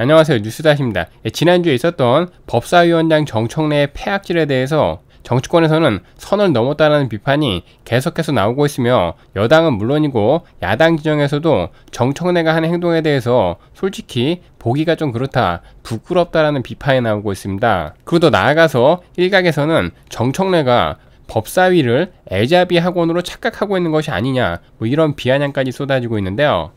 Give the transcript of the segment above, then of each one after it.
안녕하세요 뉴스다입니다 예, 지난주에 있었던 법사위원장 정청래의 폐악질에 대해서 정치권에서는 선을 넘었다는 비판이 계속해서 나오고 있으며 여당은 물론이고 야당 지정에서도 정청래가 한 행동에 대해서 솔직히 보기가 좀 그렇다 부끄럽다라는 비판이 나오고 있습니다 그리고 더 나아가서 일각에서는 정청래가 법사위를 애자비 학원으로 착각하고 있는 것이 아니냐 뭐 이런 비아냥까지 쏟아지고 있는데요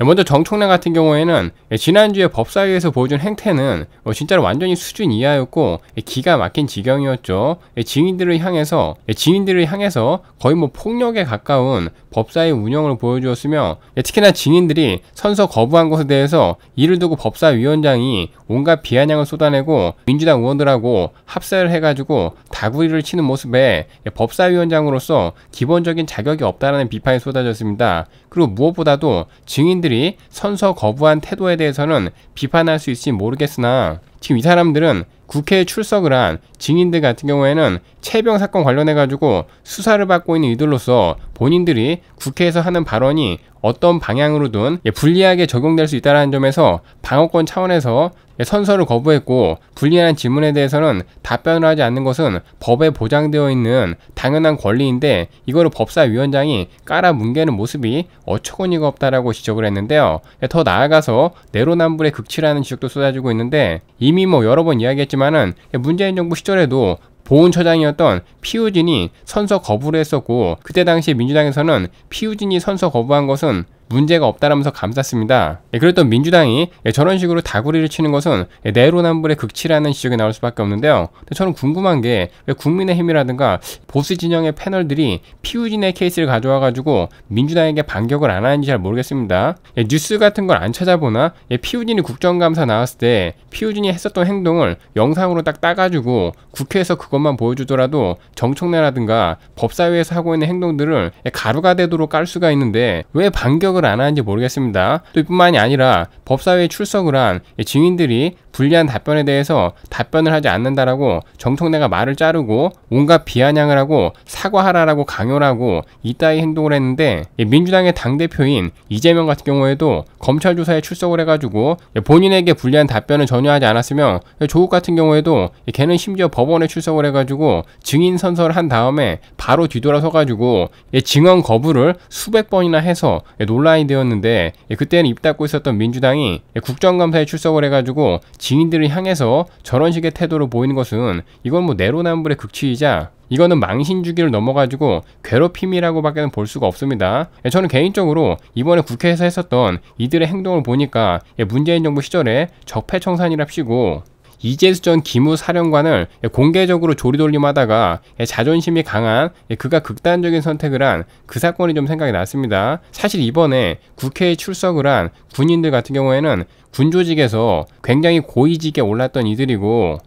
네, 먼저 정총래 같은 경우에는 예, 지난주에 법사위에서 보여준 행태는 어, 진짜로 완전히 수준 이하였고 예, 기가 막힌 지경이었죠. 예, 증인들을 향해서 증인들을 향해서 거의 뭐 폭력에 가까운 법사위 운영을 보여주었으며 네, 특히나 증인들이 선서 거부한 것에 대해서 이를 두고 법사위원장이 온갖 비아냥을 쏟아내고 민주당 의원들하고 합사를 해가지고 다구리를 치는 모습에 네, 법사위원장으로서 기본적인 자격이 없다는 비판이 쏟아졌습니다. 그리고 무엇보다도 증인들이 선서 거부한 태도에 대해서는 비판할 수 있을지 모르겠으나 지금 이 사람들은 국회에 출석을 한 증인들 같은 경우에는 채병 사건 관련해 가지고 수사를 받고 있는 이들로서 본인들이 국회에서 하는 발언이 어떤 방향으로든 예, 불리하게 적용될 수 있다는 점에서 방어권 차원에서 예, 선서를 거부했고 불리한 질문에 대해서는 답변을 하지 않는 것은 법에 보장되어 있는 당연한 권리인데 이거를 법사위원장이 깔아뭉개는 모습이 어처구니가 없다라고 지적을 했는데요. 예, 더 나아가서 내로남불의 극치라는 지적도 쏟아지고 있는데 이미 뭐 여러 번 이야기했지만은 문재인 정부 시절에도 보훈처장이었던 피우진이 선서 거부를 했었고 그때 당시 민주당에서는 피우진이 선서 거부한 것은 문제가 없다라면서 감쌌습니다. 예, 그랬던 민주당이 예, 저런 식으로 다구리를 치는 것은 예, 내로남불의 극치라는 지적이 나올 수밖에 없는데요. 저는 궁금한 게 왜 국민의힘이라든가 보수 진영의 패널들이 피우진의 케이스를 가져와가지고 민주당에게 반격을 안 하는지 잘 모르겠습니다. 뉴스 같은 걸 안 찾아보나 피우진이 국정감사 나왔을 때 피우진이 했었던 행동을 영상으로 딱 따가지고 국회에서 그것만 보여주더라도 정청래라든가 법사위에서 하고 있는 행동들을 가루가 되도록 깔 수가 있는데 왜 반격을 출석을 안 하는지 모르겠습니다. 또 이뿐만이 아니라 법사위에 출석을 한 증인들이 불리한 답변에 대해서 답변을 하지 않는다라고 정통내가 말을 자르고 온갖 비아냥을 하고 사과하라라고 강요를 하고 이따위 행동을 했는데 민주당의 당대표인 이재명 같은 경우에도 검찰 조사에 출석을 해가지고 본인에게 불리한 답변을 전혀 하지 않았으며 조국 같은 경우에도 걔는 심지어 법원에 출석을 해가지고 증인 선서를 한 다음에 바로 뒤돌아서가지고 증언 거부를 수백 번이나 해서 놀라 온라인되었는데 예, 그때는 입 닫고 있었던 민주당이 예, 국정감사에 출석을 해가지고 지인들을 향해서 저런 식의 태도를 보이는 것은 이건 뭐 내로남불의 극치이자 이거는 망신 주기를 넘어가지고 괴롭힘이라고 밖에는 볼 수가 없습니다. 예, 저는 개인적으로 이번에 국회에서 했었던 이들의 행동을 보니까 문재인 정부 시절에 적폐청산이랍시고 이재수 전 기무사령관을 공개적으로 조리돌림하다가 자존심이 강한 그가 극단적인 선택을 한 그 사건이 좀 생각이 났습니다. 사실 이번에 국회에 출석을 한 군인들 같은 경우에는 군조직에서 굉장히 고위직에 올랐던 이들이고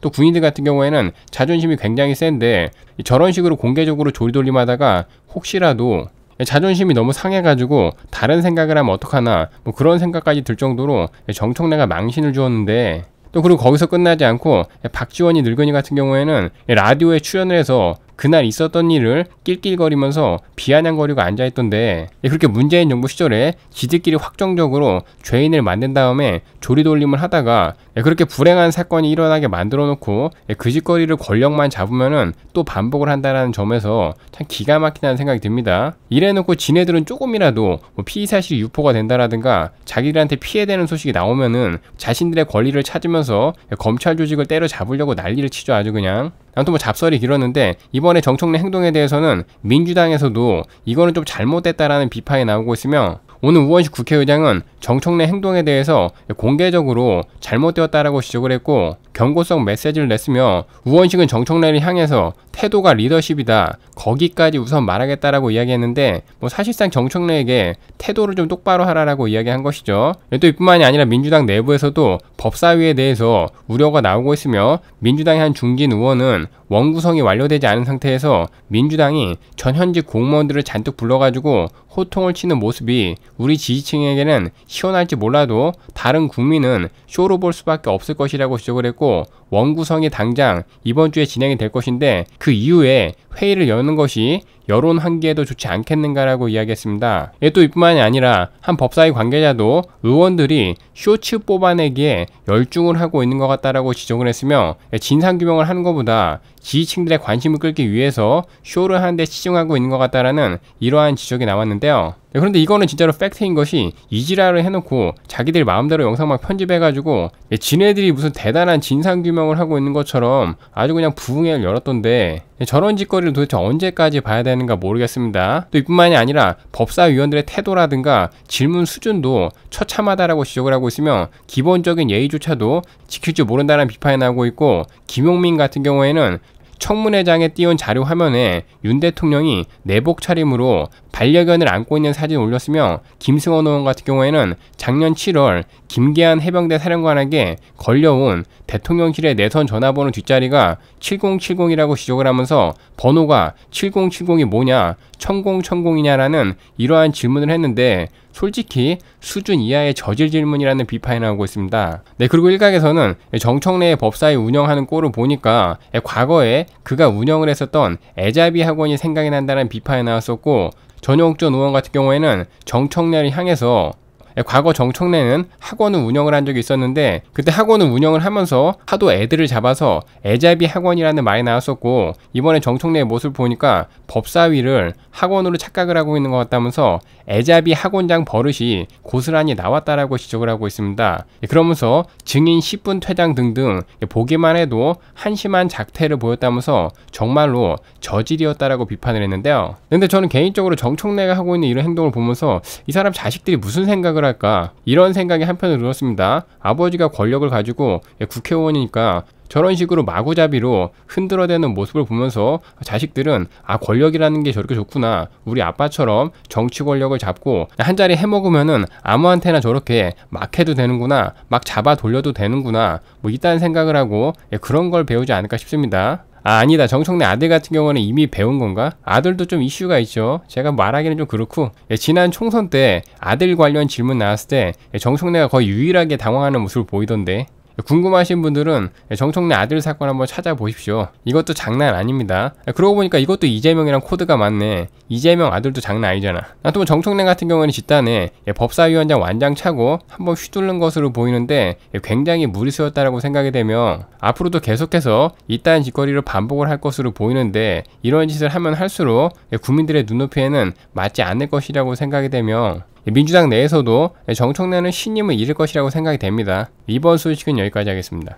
또 군인들 같은 경우에는 자존심이 굉장히 센데 저런 식으로 공개적으로 조리돌림하다가 혹시라도 자존심이 너무 상해가지고 다른 생각을 하면 어떡하나 뭐 그런 생각까지 들 정도로 정청래가 망신을 주었는데 또 그리고 거기서 끝나지 않고 박지원이 늙은이 같은 경우에는 라디오에 출연을 해서 그날 있었던 일을 낄낄거리면서 비아냥거리고 앉아있던데 예, 그렇게 문재인 정부 시절에 지들끼리 확정적으로 죄인을 만든 다음에 조리돌림을 하다가 예, 그렇게 불행한 사건이 일어나게 만들어 놓고 예, 그 짓거리를 권력만 잡으면또 반복을 한다는 점에서 참 기가 막히다는 생각이 듭니다. 이래놓고 지네들은 조금이라도 뭐 피의 사실이 유포가 된다라든가 자기들한테 피해되는 소식이 나오면은 자신들의 권리를 찾으면서 검찰 조직을 때려잡으려고 난리를 치죠 아주 그냥. 아무튼 뭐 잡설이 길었는데 이번 이번에 정청래 행동에 대해서는 민주당에서도 이거는 좀 잘못됐다라는 비판이 나오고 있으며 오늘 우원식 국회의장은 정청래 행동에 대해서 공개적으로 잘못되었다라고 지적을 했고 경고성 메시지를 냈으며 우원식은 정청래를 향해서 태도가 리더십이다. 거기까지 우선 말하겠다라고 이야기했는데 뭐 사실상 정청래에게 태도를 좀 똑바로 하라라고 이야기한 것이죠. 또 이뿐만이 아니라 민주당 내부에서도 법사위에 대해서 우려가 나오고 있으며 민주당의 한 중진 의원은 원구성이 완료되지 않은 상태에서 민주당이 전현직 공무원들을 잔뜩 불러가지고 호통을 치는 모습이 우리 지지층에게는 시원할지 몰라도 다른 국민은 쇼로 볼 수밖에 없을 것이라고 지적을 했고 легко. 원구성이 당장 이번 주에 진행이 될 것인데 그 이후에 회의를 여는 것이 여론 환기에도 좋지 않겠는가라고 이야기했습니다. 또 이뿐만이 아니라 한 법사위 관계자도 의원들이 쇼츠 뽑아내기에 열중을 하고 있는 것 같다라고 지적을 했으며 진상 규명을 하는 것보다 지지층들의 관심을 끌기 위해서 쇼를 하는데 치중하고 있는 것 같다라는 이러한 지적이 나왔는데요. 네, 그런데 이거는 진짜로 팩트인 것이 이지라를 해놓고 자기들 마음대로 영상만 편집해가지고 네, 지네들이 무슨 대단한 진상 규명 설명을 하고 있는 것처럼 아주 그냥 부흥회를 열었던데 저런 짓거리를 도대체 언제까지 봐야 되는가 모르겠습니다. 또 이뿐만이 아니라 법사위원들의 태도라든가 질문 수준도 처참하다라고 지적을 하고 있으며 기본적인 예의조차도 지킬 줄 모른다는 비판이 나오고 있고 김용민 같은 경우에는 청문회장에 띄운 자료 화면에 윤 대통령이 내복 차림으로 반려견을 안고 있는 사진을 올렸으며 김승원 의원 같은 경우에는 작년 7월 김계한 해병대 사령관에게 걸려온 대통령실의 내선 전화번호 뒷자리가 7070이라고 지적을 하면서 번호가 7070이 뭐냐, 천0천0이냐라는 이러한 질문을 했는데 솔직히 수준 이하의 저질 질문이라는 비판이 나오고 있습니다. 네, 그리고 일각에서는 정청래의 법사위 운영하는 꼴을 보니까 과거에 그가 운영을 했었던 애자비 학원이 생각이 난다는 비판이 나왔었고 전용옥전 의원 같은 경우에는 정청래를 향해서 예, 과거 정청래는 학원을 운영을 한 적이 있었는데 그때 학원을 운영을 하면서 하도 애들을 잡아서 애잡이 학원이라는 말이 나왔었고 이번에 정청래의 모습을 보니까 법사위를 학원으로 착각을 하고 있는 것 같다면서 애잡이 학원장 버릇이 고스란히 나왔다라고 지적을 하고 있습니다. 예, 그러면서 증인 10분 퇴장 등등 예, 보기만 해도 한심한 작태를 보였다면서 정말로 저질이었다라고 비판을 했는데요. 근데 저는 개인적으로 정청래가 하고 있는 이런 행동을 보면서 이 사람 자식들이 무슨 생각을 선택을 할까 이런 생각이 한편으로 들었습니다. 아버지가 권력을 가지고 국회의원이니까 저런 식으로 마구잡이로 흔들어대는 모습을 보면서 자식들은 아 권력이라는 게 저렇게 좋구나 우리 아빠처럼 정치 권력을 잡고 한 자리 해먹으면은 아무한테나 저렇게 막 해도 되는구나 막 잡아 돌려도 되는구나 뭐 이딴 생각을 하고 예, 그런 걸 배우지 않을까 싶습니다. 아, 아 니다 정청래 아들 같은 경우는 이미 배운 건가? 아들도 좀 이슈가 있죠. 제가 말하기는 좀 그렇고 예, 지난 총선 때 아들 관련 질문 나왔을 때 예, 정청래가 거의 유일하게 당황하는 모습을 보이던데 궁금하신 분들은 정청래 아들 사건 한번 찾아보십시오. 이것도 장난 아닙니다. 그러고 보니까 이것도 이재명이랑 코드가 맞네. 이재명 아들도 장난 아니잖아. 나또 정청래 같은 경우에는 집단에 법사위원장 완장 차고 한번 휘둘른 것으로 보이는데 굉장히 무리수였다라고 생각이 되며 앞으로도 계속해서 이딴 짓거리를 반복을 할 것으로 보이는데 이런 짓을 하면 할수록 국민들의 눈높이에는 맞지 않을 것이라고 생각이 되며 민주당 내에서도 정청래는 신임을 잃을 것이라고 생각이 됩니다. 이번 소식은 여기까지 하겠습니다.